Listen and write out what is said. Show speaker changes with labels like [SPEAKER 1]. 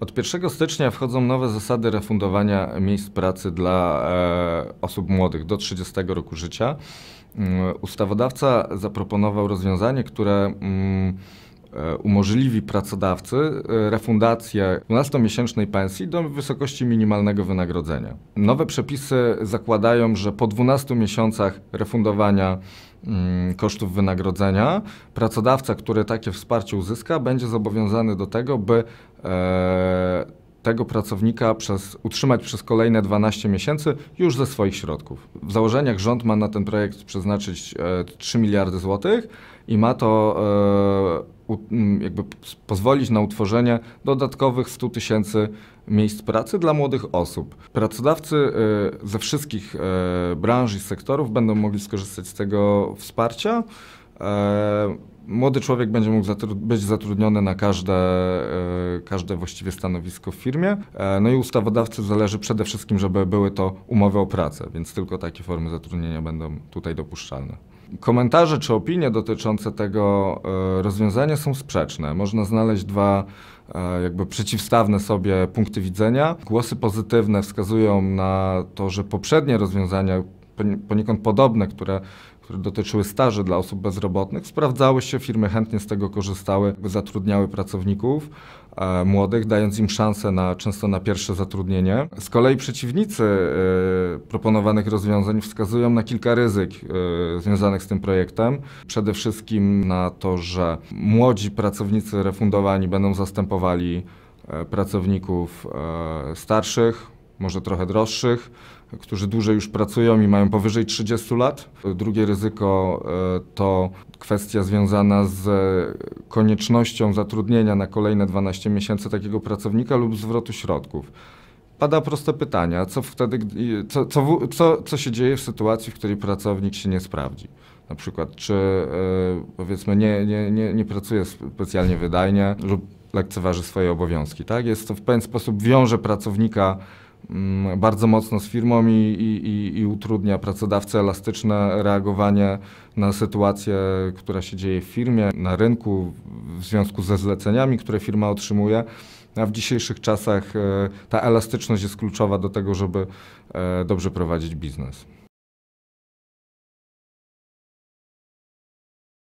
[SPEAKER 1] Od 1 stycznia wchodzą nowe zasady refundowania miejsc pracy dla e, osób młodych do 30 roku życia. Mm, ustawodawca zaproponował rozwiązanie, które mm, e, umożliwi pracodawcy e, refundację 12-miesięcznej pensji do wysokości minimalnego wynagrodzenia. Nowe przepisy zakładają, że po 12 miesiącach refundowania Mm, kosztów wynagrodzenia, pracodawca, który takie wsparcie uzyska, będzie zobowiązany do tego, by e, tego pracownika przez, utrzymać przez kolejne 12 miesięcy już ze swoich środków. W założeniach rząd ma na ten projekt przeznaczyć 3 e, miliardy złotych i ma to e, Mm, jakby pozwolić na utworzenie dodatkowych 100 tysięcy miejsc pracy dla młodych osób. Pracodawcy e, ze wszystkich e, branż i sektorów będą mogli skorzystać z tego wsparcia. E, młody człowiek będzie mógł być zatrudniony na każde, każde właściwie stanowisko w firmie. No i ustawodawcy zależy przede wszystkim, żeby były to umowy o pracę, więc tylko takie formy zatrudnienia będą tutaj dopuszczalne. Komentarze czy opinie dotyczące tego e, rozwiązania są sprzeczne. Można znaleźć dwa e, jakby przeciwstawne sobie punkty widzenia. Głosy pozytywne wskazują na to, że poprzednie rozwiązania poniekąd podobne, które które dotyczyły staży dla osób bezrobotnych, sprawdzały się, firmy chętnie z tego korzystały, zatrudniały pracowników e, młodych, dając im szansę na, często na pierwsze zatrudnienie. Z kolei przeciwnicy e, proponowanych rozwiązań wskazują na kilka ryzyk e, związanych z tym projektem. Przede wszystkim na to, że młodzi pracownicy refundowani będą zastępowali e, pracowników e, starszych, może trochę droższych, którzy dłużej już pracują i mają powyżej 30 lat. Drugie ryzyko e, to kwestia związana z koniecznością zatrudnienia na kolejne 12 miesięcy takiego pracownika lub zwrotu środków. Pada proste pytania, co wtedy, co, co, co, co się dzieje w sytuacji, w której pracownik się nie sprawdzi na przykład, czy e, powiedzmy nie, nie, nie, nie pracuje specjalnie wydajnie lub lekceważy swoje obowiązki. Tak? Jest to w pewien sposób wiąże pracownika Mm, bardzo mocno z firmą i, i, i, utrudnia pracodawcy elastyczne reagowanie na sytuację, która się dzieje w firmie, na rynku, w związku ze zleceniami, które firma otrzymuje. A w dzisiejszych czasach e, ta elastyczność jest kluczowa do tego, żeby e, dobrze prowadzić biznes.